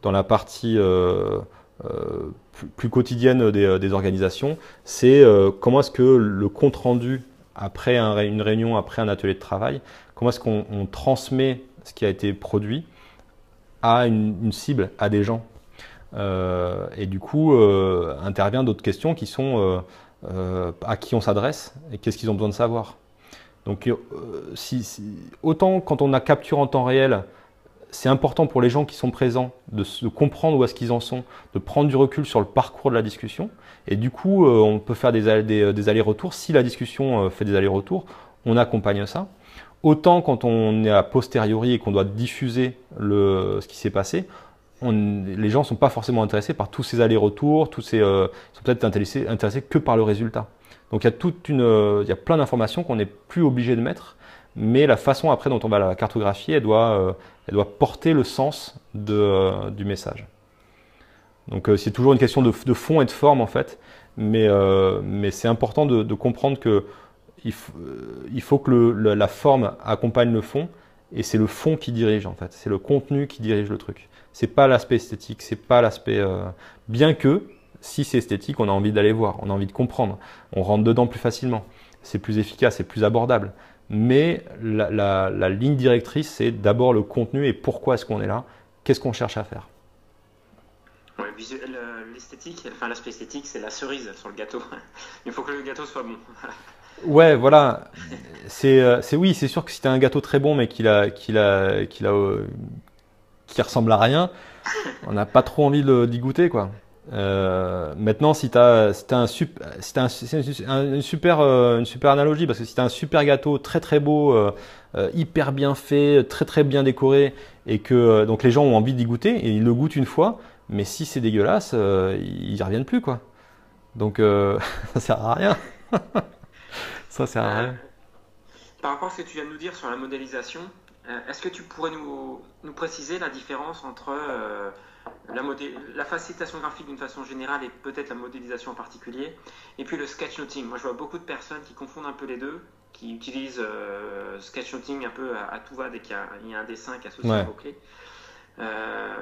Speaker 2: dans la partie... Euh, euh, plus, quotidienne des, euh, organisations, c'est euh, comment est-ce que le compte rendu après une réunion, après un atelier de travail, comment est-ce qu'on transmet ce qui a été produit à une, cible, à des gens. et du coup, intervient d'autres questions qui sont à qui on s'adresse et qu'est-ce qu'ils ont besoin de savoir. Donc, si, autant quand on a capture en temps réel, c'est important pour les gens qui sont présents de, se comprendre où est-ce qu'ils en sont, de prendre du recul sur le parcours de la discussion. Et du coup, euh, on peut faire des, euh, des, allers-retours. Si la discussion euh, fait des allers-retours, on accompagne ça. Autant quand on est à posteriori et qu'on doit diffuser le, ce qui s'est passé, les gens ne sont pas forcément intéressés par tous ces allers-retours, tous ces, sont peut-être intéressés, intéressés, que par le résultat. Donc il y a toute une, il y a plein d'informations qu'on n'est plus obligé de mettre mais la façon après dont on va la cartographier, elle doit, euh, elle doit porter le sens de, euh, du message. Donc euh, c'est toujours une question de, de, fond et de forme en fait, mais, mais c'est important de, comprendre que il, faut que le, la forme accompagne le fond, et c'est le fond qui dirige en fait, c'est le contenu qui dirige le truc. C'est pas l'aspect esthétique, c'est pas l'aspect bien que si c'est esthétique, on a envie d'aller voir, on a envie de comprendre, on rentre dedans plus facilement, c'est plus efficace, c'est plus abordable. Mais la, ligne directrice, c'est d'abord le contenu et pourquoi est-ce qu'on est là, qu'est-ce qu'on cherche à faire.
Speaker 1: l'esthétique, enfin l'aspect esthétique, c'est la cerise sur le gâteau. Il faut que le gâteau soit bon.
Speaker 2: Ouais, voilà. Euh, c'est, oui, c'est sûr que si as un gâteau très bon, mais qu'il a, a, a, euh, qui ressemble à rien, on n'a pas trop envie d'y goûter, quoi. Euh, maintenant, si tu as, un, un, une, super, euh, une super analogie, parce que si tu as un super gâteau très très beau, euh, hyper bien fait, très très bien décoré, et que donc les gens ont envie d'y goûter, et ils le goûtent une fois, mais si c'est dégueulasse, ils n'y reviennent plus quoi. Donc ça sert à rien. ça sert à rien.
Speaker 1: Par rapport à ce que tu viens de nous dire sur la modélisation, euh, est-ce que tu pourrais nous, préciser la différence entre euh, la, facilitation graphique d'une façon générale et peut-être la modélisation en particulier, et puis le sketchnoting Moi, je vois beaucoup de personnes qui confondent un peu les deux, qui utilisent euh, sketchnoting un peu à, tout va dès qu'il y, a un dessin qui se ouais. au clé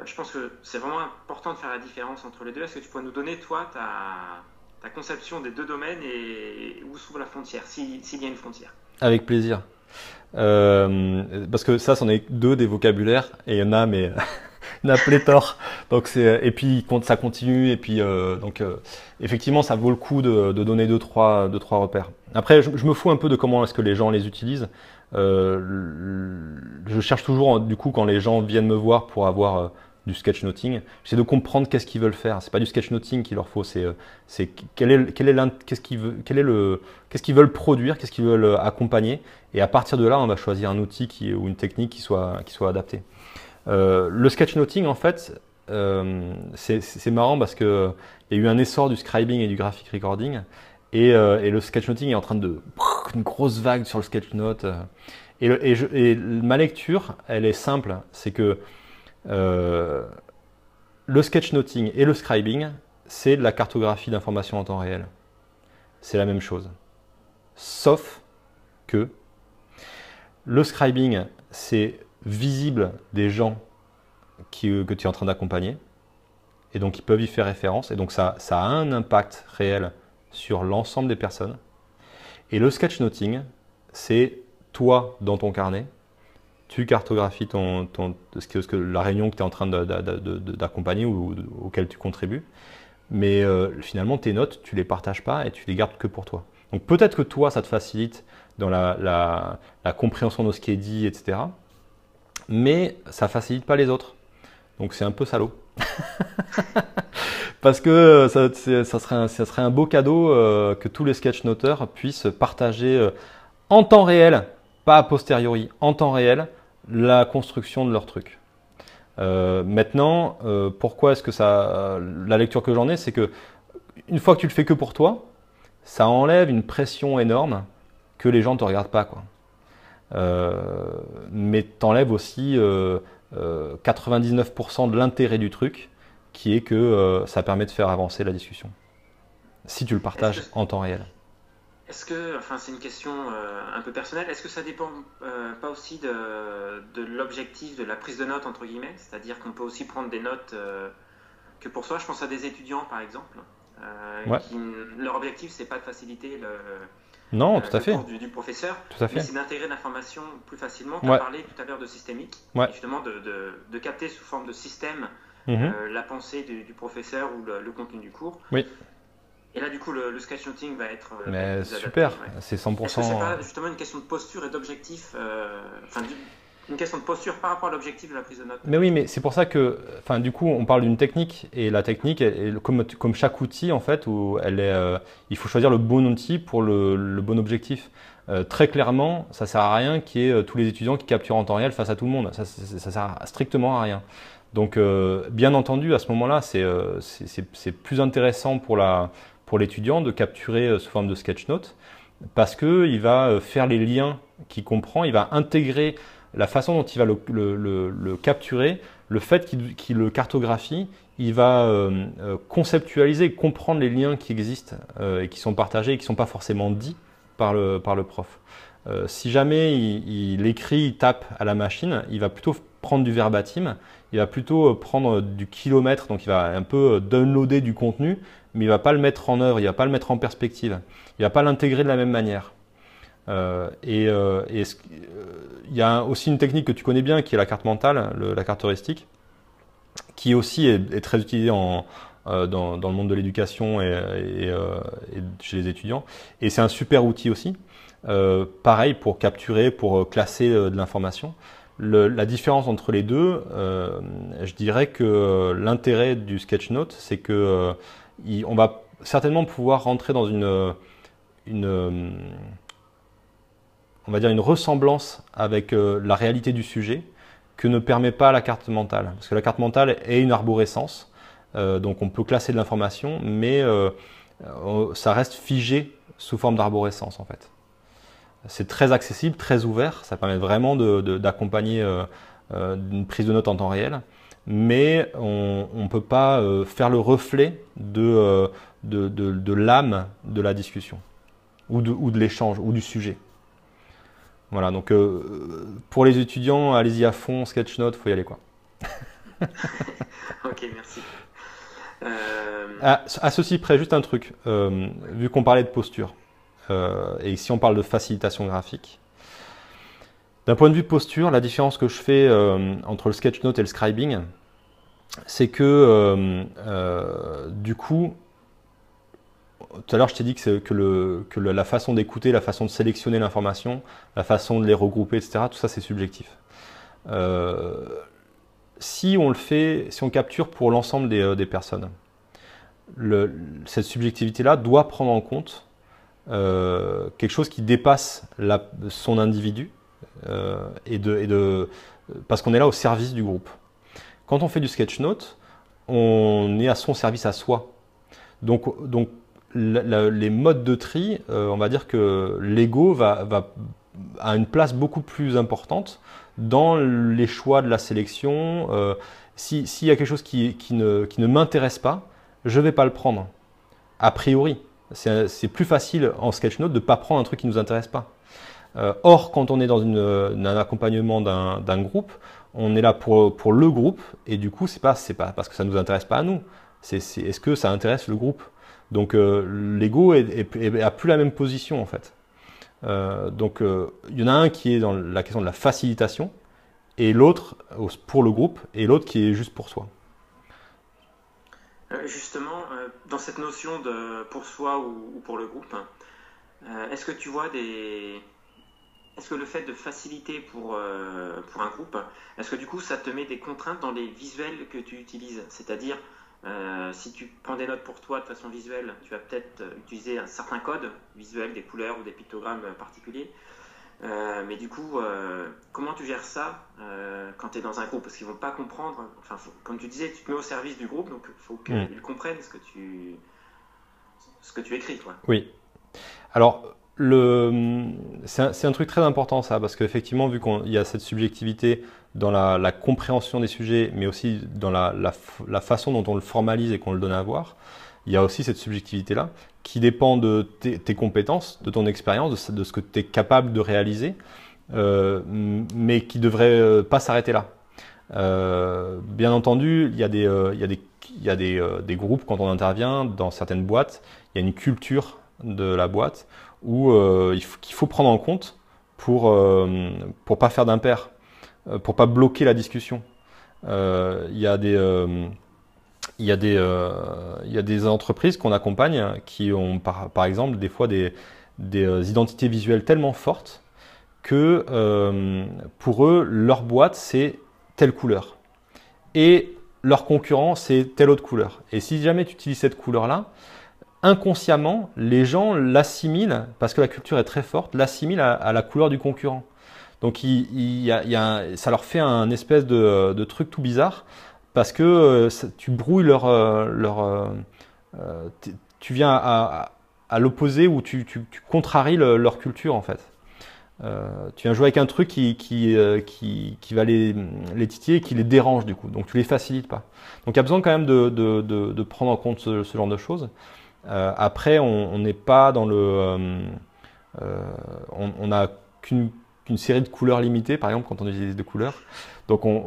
Speaker 1: je pense que c'est vraiment important de faire la différence entre les deux. Est-ce que tu pourrais nous donner, toi, ta, conception des deux domaines et, où s'ouvre la frontière, s'il y a une frontière
Speaker 2: Avec plaisir. Euh, parce que ça, c'en est deux des vocabulaires, et il y en a, mais il y en Donc c'est et puis ça continue, et puis euh, donc euh, effectivement, ça vaut le coup de, donner deux trois deux trois repères. Après, je, je me fous un peu de comment est-ce que les gens les utilisent. je cherche toujours, du coup, quand les gens viennent me voir pour avoir du sketchnoting. c'est de comprendre qu'est-ce qu'ils veulent faire. C'est pas du sketchnoting qu'il leur faut, c'est euh, c'est quel est quel qu'est-ce qu'ils veulent quel est le qu'est-ce qu'ils veulent produire, qu'est-ce qu'ils veulent euh, accompagner. Et à partir de là, on va choisir un outil qui, ou une technique qui soit qui soit adaptée. Euh, le sketchnoting, en fait, c'est marrant parce que il y a eu un essor du scribing et du graphic recording, et, et le sketchnoting est en train de une grosse vague sur le sketchnote. et, et ma lecture, elle est simple, c'est que euh, le sketchnoting et le scribing, c'est de la cartographie d'informations en temps réel. C'est la même chose. Sauf que le scribing, c'est visible des gens euh, que tu es en train d'accompagner. Et donc, ils peuvent y faire référence. Et donc, ça a un impact réel sur l'ensemble des personnes. Et le sketchnoting, c'est toi dans ton carnet tu cartographies ton, ce que, ce que, la réunion que tu es en train d'accompagner ou, auquel tu contribues. Mais euh, finalement, tes notes, tu les partages pas et tu les gardes que pour toi. Donc peut-être que toi, ça te facilite dans la, compréhension de ce qui est dit, etc. Mais ça facilite pas les autres. Donc c'est un peu salaud. Parce que ça, serait un, beau cadeau euh, que tous les sketch noteurs puissent partager euh, en temps réel pas a posteriori, en temps réel, la construction de leur truc. Euh, maintenant, euh, pourquoi est-ce que ça. La lecture que j'en ai, c'est que une fois que tu le fais que pour toi, ça enlève une pression énorme que les gens ne te regardent pas. Quoi. Euh, mais t'enlèves aussi 99% de l'intérêt du truc, qui est que ça permet de faire avancer la discussion. Si tu le partages en temps réel.
Speaker 1: Est-ce que, enfin c'est une question euh, un peu personnelle, est-ce que ça dépend euh, pas aussi de, l'objectif de la prise de notes, entre guillemets C'est-à-dire qu'on peut aussi prendre des notes euh, que pour soi, je pense à des étudiants par exemple, leur objectif c'est pas de faciliter le, non, tout à fait. Du, professeur, tout à fait. c'est d'intégrer l'information plus facilement. Tu as tout à l'heure de systémique, justement de, capter sous forme de système mhm. la pensée du, professeur ou le, le, contenu du cours. Oui. Et là, du coup, le, le sky va être. Euh, mais super, c'est 100%. ce c'est pas justement une question de posture et d'objectif euh, Enfin, Une question de posture par rapport à l'objectif de la prise de note.
Speaker 2: Mais oui, mais c'est pour ça que, enfin, du coup, on parle d'une technique et la technique, comme, comme, chaque outil en fait, où elle est, euh, il faut choisir le bon outil pour le, bon objectif. très clairement, ça sert à rien qu'il y ait tous les étudiants qui capturent en temps réel face à tout le monde. Ça, ça, sert strictement à rien. Donc, bien entendu, à ce moment-là, c'est plus intéressant pour la pour l'étudiant de capturer euh, sous forme de sketch note parce qu'il va euh, faire les liens qu'il comprend, il va intégrer la façon dont il va le, capturer, le fait qu'il le cartographie, il va conceptualiser euh, conceptualiser, comprendre les liens qui existent et qui sont partagés et qui ne sont pas forcément dits par le, par prof. si jamais il, il, écrit, il tape à la machine, il va plutôt prendre du verbatim, il va plutôt prendre du kilomètre, donc il va un peu downloader du contenu, mais il va pas le mettre en œuvre, il ne va pas le mettre en perspective, il ne va pas l'intégrer de la même manière. Euh, et euh, euh, il y a aussi une technique que tu connais bien, qui est la carte mentale, la carte heuristique, qui aussi est, très utilisée dans, le monde de l'éducation et, chez les étudiants. Et c'est un super outil aussi. pareil pour capturer, pour classer de l'information. la différence entre les deux, je dirais que l'intérêt du sketch note, c'est que on va certainement pouvoir rentrer dans une, euh, euh, on va dire une ressemblance avec euh, la réalité du sujet que ne permet pas la carte mentale. Parce que la carte mentale est une arborescence, donc on peut classer de l'information, mais ça reste figé sous forme d'arborescence en fait. C'est très accessible, très ouvert, ça permet vraiment d'accompagner une prise de notes en temps réel mais on ne peut pas euh, faire le reflet euh, de, de, de, l'âme de la discussion, ou de, ou de l'échange, ou du sujet. Voilà, donc euh, pour les étudiants, allez-y à fond, sketch sketchnote, faut y aller quoi. ok, merci. Euh... Ah, à, ceci près, juste un truc, vu qu'on parlait de posture, et si on parle de facilitation graphique, d'un point de vue posture, la différence que je fais euh, entre le sketch-note et le scribing, c'est que euh, euh, du coup, tout à l'heure je t'ai dit que, la façon d'écouter, la façon de sélectionner l'information, la façon de les regrouper, etc., tout ça c'est subjectif. si on le fait, si on capture pour l'ensemble des, personnes, cette subjectivité-là doit prendre en compte quelque chose qui dépasse son individu, euh, et de, et de, parce qu'on est là au service du groupe. Quand on fait du sketch note, on est à son service à soi. Donc, donc les modes de tri, euh, on va dire que l'ego va, a une place beaucoup plus importante dans les choix de la sélection. Euh, s'il y a quelque chose qui, ne, qui ne m'intéresse pas, je ne vais pas le prendre. A priori, c'est plus facile en sketch note de ne pas prendre un truc qui ne nous intéresse pas. Euh, or, quand on est dans un accompagnement d'un groupe, on est là pour, le groupe, et du coup, c'est pas, pas parce que ça ne nous intéresse pas à nous. Est-ce que ça intéresse le groupe Donc, euh, l'ego n'a plus la même position, en fait. Euh, donc, il y en a un qui est dans la question de la facilitation, et l'autre pour le groupe, et l'autre qui est juste pour soi. Justement,
Speaker 1: dans cette notion de pour soi ou pour le groupe, est-ce que tu vois des, est-ce que le fait de faciliter pour, euh, pour un groupe, est-ce que du coup ça te met des contraintes dans les visuels que tu utilises C'est-à-dire, euh, si tu prends des notes pour toi de façon visuelle, tu vas peut-être utiliser un certain code visuel, des couleurs ou des pictogrammes particuliers. Euh, mais du coup, comment tu gères ça quand tu es dans un groupe Parce qu'ils vont pas comprendre. Enfin, comme tu disais, tu te mets au service du groupe, donc il faut qu'ils comprennent ce que tu, ce que tu écris. Toi.
Speaker 2: Oui. Alors, c'est un, truc très important ça, parce qu'effectivement, vu qu'il y a cette subjectivité dans la, compréhension des sujets, mais aussi dans la, façon dont on le formalise et qu'on le donne à voir, il y a aussi cette subjectivité-là qui dépend de tes, compétences, de ton expérience, de, ce que tu es capable de réaliser, euh, mais qui devrait euh, pas s'arrêter là. Euh, bien entendu, il y a, des groupes quand on intervient dans certaines boîtes, il y a une culture de la boîte où euh, qu'il faut prendre en compte pour ne euh, pas faire d'impair, euh, pour pas bloquer la discussion. Il y a des entreprises qu'on accompagne qui ont par, exemple des fois des identités visuelles tellement fortes que pour eux, leur boîte, c'est telle couleur. Et leur concurrent, c'est telle autre couleur. Et si jamais tu utilises cette couleur-là, inconsciemment, les gens l'assimilent, parce que la culture est très forte, l'assimilent à, la couleur du concurrent. Donc ça leur fait un espèce de, truc tout bizarre, parce que euh, tu brouilles leur... Euh, euh, tu viens à, l'opposé ou tu, contraries leur culture en fait. tu viens jouer avec un truc qui, va les, titiller et qui les dérange du coup. Donc tu les facilites pas. Donc il y a besoin quand même de, prendre en compte ce, ce genre de choses. Euh, après, on n'est pas dans le... Euh, euh, on n'a qu'une série de couleurs limitées, par exemple, quand on utilise des couleurs. Donc, il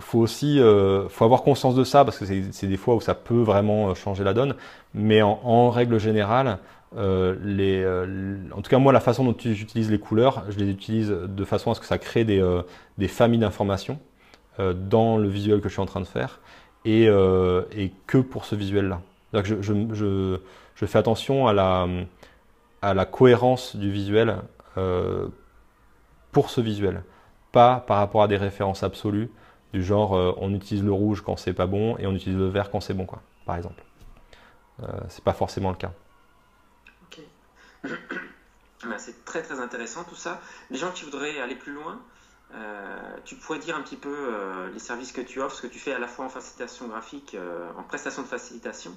Speaker 2: faut aussi faut avoir conscience de ça parce que c'est des fois où ça peut vraiment changer la donne. Mais en, règle générale, les, en tout cas moi, la façon dont j'utilise les couleurs, je les utilise de façon à ce que ça crée des, des familles d'informations dans le visuel que je suis en train de faire et, que pour ce visuel-là. Je, je, je, je fais attention à la, cohérence du visuel euh, pour ce visuel, pas par rapport à des références absolues du genre euh, on utilise le rouge quand c'est pas bon et on utilise le vert quand c'est bon, quoi, par exemple. Euh, c'est pas forcément le cas.
Speaker 1: Bah, c'est très très intéressant tout ça. Les gens qui voudraient aller plus loin, tu pourrais dire un petit peu les services que tu offres, ce que tu fais à la fois en facilitation graphique, en prestation de facilitation,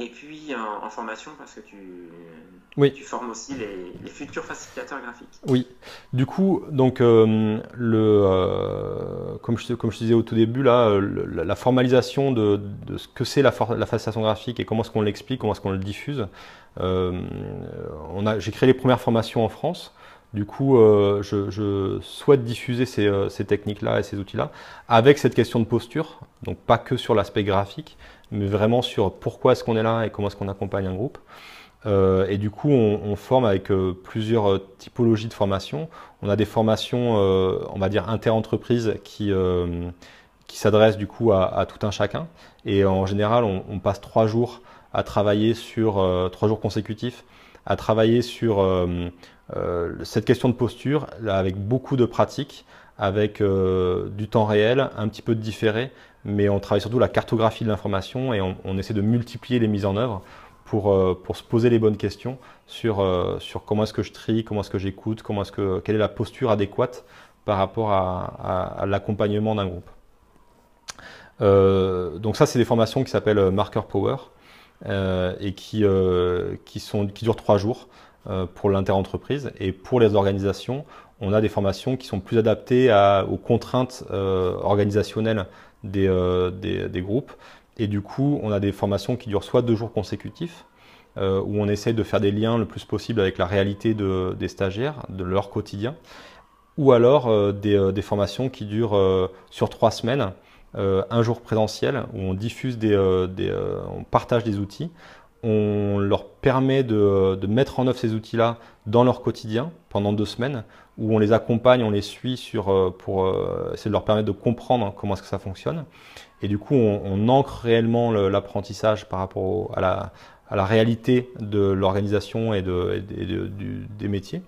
Speaker 1: et puis en, formation, parce que tu, tu formes aussi les, futurs facilitateurs graphiques. Oui.
Speaker 2: Du coup, donc, euh, le, euh, comme, je, comme je disais au tout début, là, euh, la, formalisation de, ce que c'est la, la, facilitation graphique et comment est-ce qu'on l'explique, comment est-ce qu'on le diffuse. J'ai créé les premières formations en France. Du coup, je, souhaite diffuser ces techniques-là et ces outils-là avec cette question de posture, donc pas que sur l'aspect graphique, mais vraiment sur pourquoi est-ce qu'on est là et comment est-ce qu'on accompagne un groupe. Euh, et du coup, on, on forme avec euh, plusieurs euh, typologies de formations. On a des formations, euh, on va dire, inter-entreprises qui, euh, qui s'adressent du coup à, à, tout un chacun. Et en général, on, on passe trois jours à travailler sur trois jours consécutifs à travailler sur euh, euh, cette question de posture avec beaucoup de pratiques, avec euh, du temps réel, un petit peu de différé, mais on travaille surtout la cartographie de l'information et on, essaie de multiplier les mises en œuvre pour, pour se poser les bonnes questions sur, sur comment est-ce que je trie, comment est-ce que j'écoute, comment est-ce que, quelle est la posture adéquate par rapport à, l'accompagnement d'un groupe. donc ça, c'est des formations qui s'appellent Marker Power. Euh, et euh, qui, durent trois jours euh, pour l'inter-entreprise. Et pour les organisations, on a des formations qui sont plus adaptées aux contraintes organisationnelles des, groupes. Et du coup, on a des formations qui durent soit deux jours consécutifs, où on essaie de faire des liens le plus possible avec la réalité des stagiaires, de leur quotidien, ou alors des, formations qui durent sur trois semaines, euh, un jour présentiel où on diffuse des, euh, euh, on partage des outils on leur permet de, mettre en œuvre ces outils-là dans leur quotidien pendant deux semaines, où on les accompagne, on les suit pour essayer de leur permettre de comprendre comment est-ce que ça fonctionne. Et du coup, on, ancre réellement l'apprentissage par rapport à, la, réalité de l'organisation et, des métiers.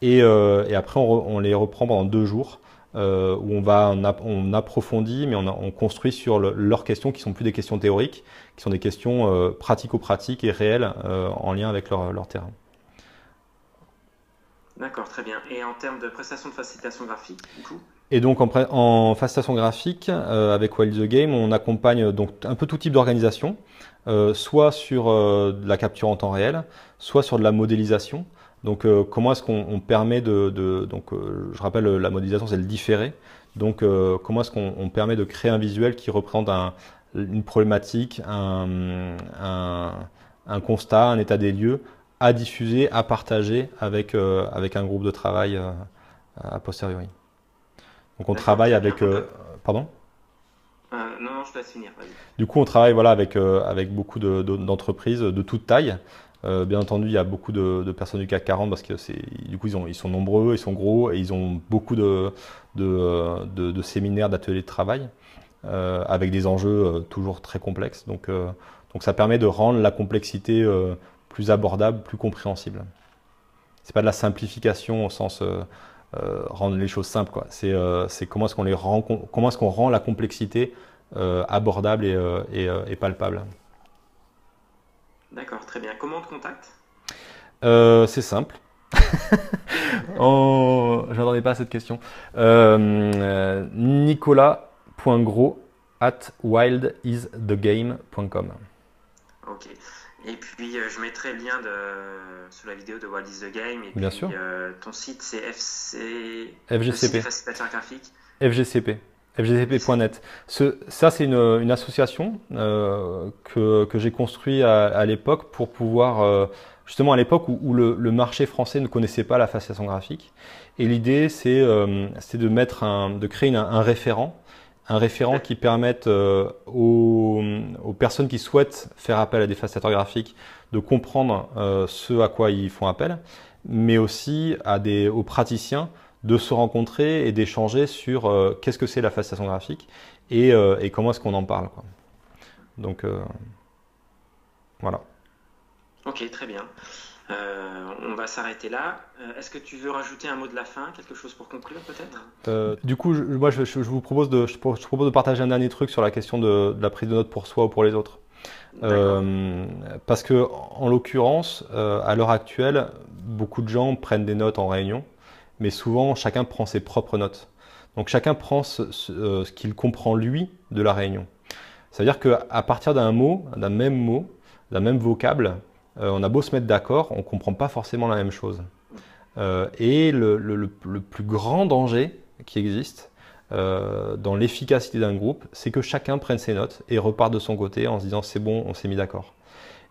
Speaker 2: Et, après, on, on, les reprend pendant deux jours euh, où on va on, approfondit, mais on, construit sur leurs questions qui sont plus des questions théoriques, qui sont des questions pratico-pratiques euh, et réelles euh, en lien avec leur, terrain.
Speaker 1: D'accord, très bien. Et en termes de prestations de facilitation graphique, du coup
Speaker 2: et donc en, facilitation graphique, avec Wild the Game, on accompagne donc un peu tout type d'organisation, soit sur de la capture en temps réel, soit sur de la modélisation, donc euh, comment est-ce qu'on permet de, donc euh, je rappelle euh, la modélisation c'est le différé. Donc comment est-ce qu'on permet de créer un visuel qui représente une problématique, un, constat, un état des lieux à diffuser, à partager avec avec un groupe de travail a posteriori. Donc on travaille avec pardon.
Speaker 1: non, non, je dois finir.
Speaker 2: Du coup, on travaille voilà avec avec beaucoup d'entreprises de, toutes de toute taille euh, bien entendu, il y a beaucoup de, personnes du CAC 40 parce que du coup, ils, sont nombreux, ils sont gros et ils ont beaucoup de, séminaires, d'ateliers de travail euh, avec des enjeux euh, toujours très complexes. Donc, ça permet de rendre la complexité plus abordable, plus compréhensible. C'est pas de la simplification au sens rendre les choses simples, C'est comment est-ce qu'on rend, ce rend la complexité abordable et palpable.
Speaker 1: D'accord, très bien. Comment on te contacte
Speaker 2: euh, C'est simple. oh, j'attendais pas à cette question. Euh, Nicolas.gros at wildisthegame.com.
Speaker 1: Ok. Et puis euh, je mettrai le lien de, sous la vidéo de Wild is the Game. Et Bien sûr. Euh, ton site c'est FC... FGCP.
Speaker 2: FGCP. FGCP.net, Ce, ça, c'est une, association euh, que, j'ai construit à, l'époque pour pouvoir, euh, justement à l'époque où, le, marché français ne connaissait pas la faciation graphique. Et l'idée, c'est euh, de mettre de créer un référent, un référent qui permette aux, personnes qui souhaitent faire appel à des facilitateurs graphiques de comprendre ce à quoi ils font appel, mais aussi à des, aux praticiens de se rencontrer et d'échanger sur euh, qu'est-ce que c'est la facilitation graphique euh, et, comment est-ce qu'on en parle. Donc euh, voilà.
Speaker 1: Ok, très bien. on va s'arrêter là. Est-ce que tu veux rajouter un mot de la fin, quelque chose pour conclure peut-être
Speaker 2: Du coup, je, vous propose de, partager un dernier truc sur la question de, la prise de notes pour soi ou pour les autres. parce que, en l'occurrence, à l'heure actuelle, beaucoup de gens prennent des notes en réunion mais souvent chacun prend ses propres notes. Donc chacun prend ce, euh, qu'il comprend lui de la réunion. C'est-à-dire qu'à partir d'un mot, d'un même mot, d'un même vocable, euh, on a beau se mettre d'accord, on ne comprend pas forcément la même chose. Euh, et le, plus grand danger qui existe dans l'efficacité d'un groupe, c'est que chacun prenne ses notes et repart de son côté en se disant c'est bon, on s'est mis d'accord.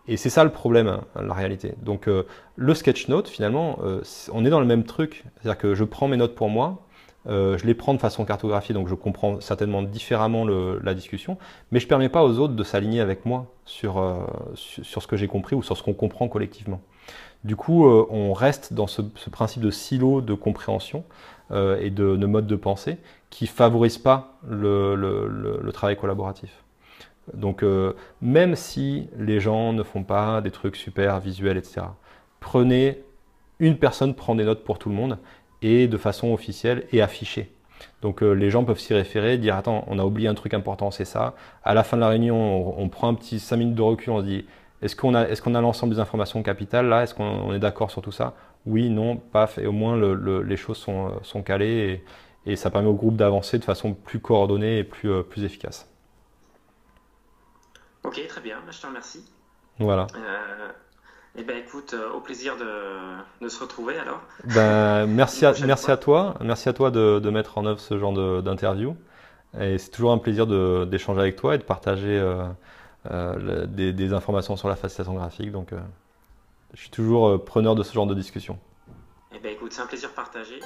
Speaker 2: Et c'est ça le problème, hein, la réalité. Donc euh, le sketch note, finalement, euh, on est dans le même truc. C'est-à-dire que je prends mes notes pour moi, euh, je les prends de façon cartographiée, donc je comprends certainement différemment la discussion, mais je ne permets pas aux autres de s'aligner avec moi sur, sur, ce que j'ai compris ou sur ce qu'on comprend collectivement. Du coup, on reste dans ce, principe de silo de compréhension et de, mode de pensée qui favorise pas le travail collaboratif. Donc euh, même si les gens ne font pas des trucs super visuels, etc., prenez une personne prend des notes pour tout le monde et de façon officielle et affichée. Donc euh, les gens peuvent s'y référer, dire attends, on a oublié un truc important, c'est ça. À la fin de la réunion, on, prend un petit 5 minutes de recul, on se dit est-ce qu'on a, l'ensemble des informations capitales là Est-ce qu'on est d'accord sur tout ça Oui, non, paf, et au moins les choses sont, euh, calées et, ça permet au groupe d'avancer de façon plus coordonnée et plus, plus efficace.
Speaker 1: Ok, très bien, bah, je te remercie. Voilà. Euh, eh bien, écoute, euh, au plaisir de, se retrouver alors.
Speaker 2: Ben, merci à, merci à toi, merci à toi de, mettre en œuvre ce genre d'interview. Et c'est toujours un plaisir d'échanger avec toi et de partager euh, des, informations sur la facilitation graphique. Donc, je suis toujours preneur de ce genre de discussion.
Speaker 1: Eh bien, écoute, c'est un plaisir partagé.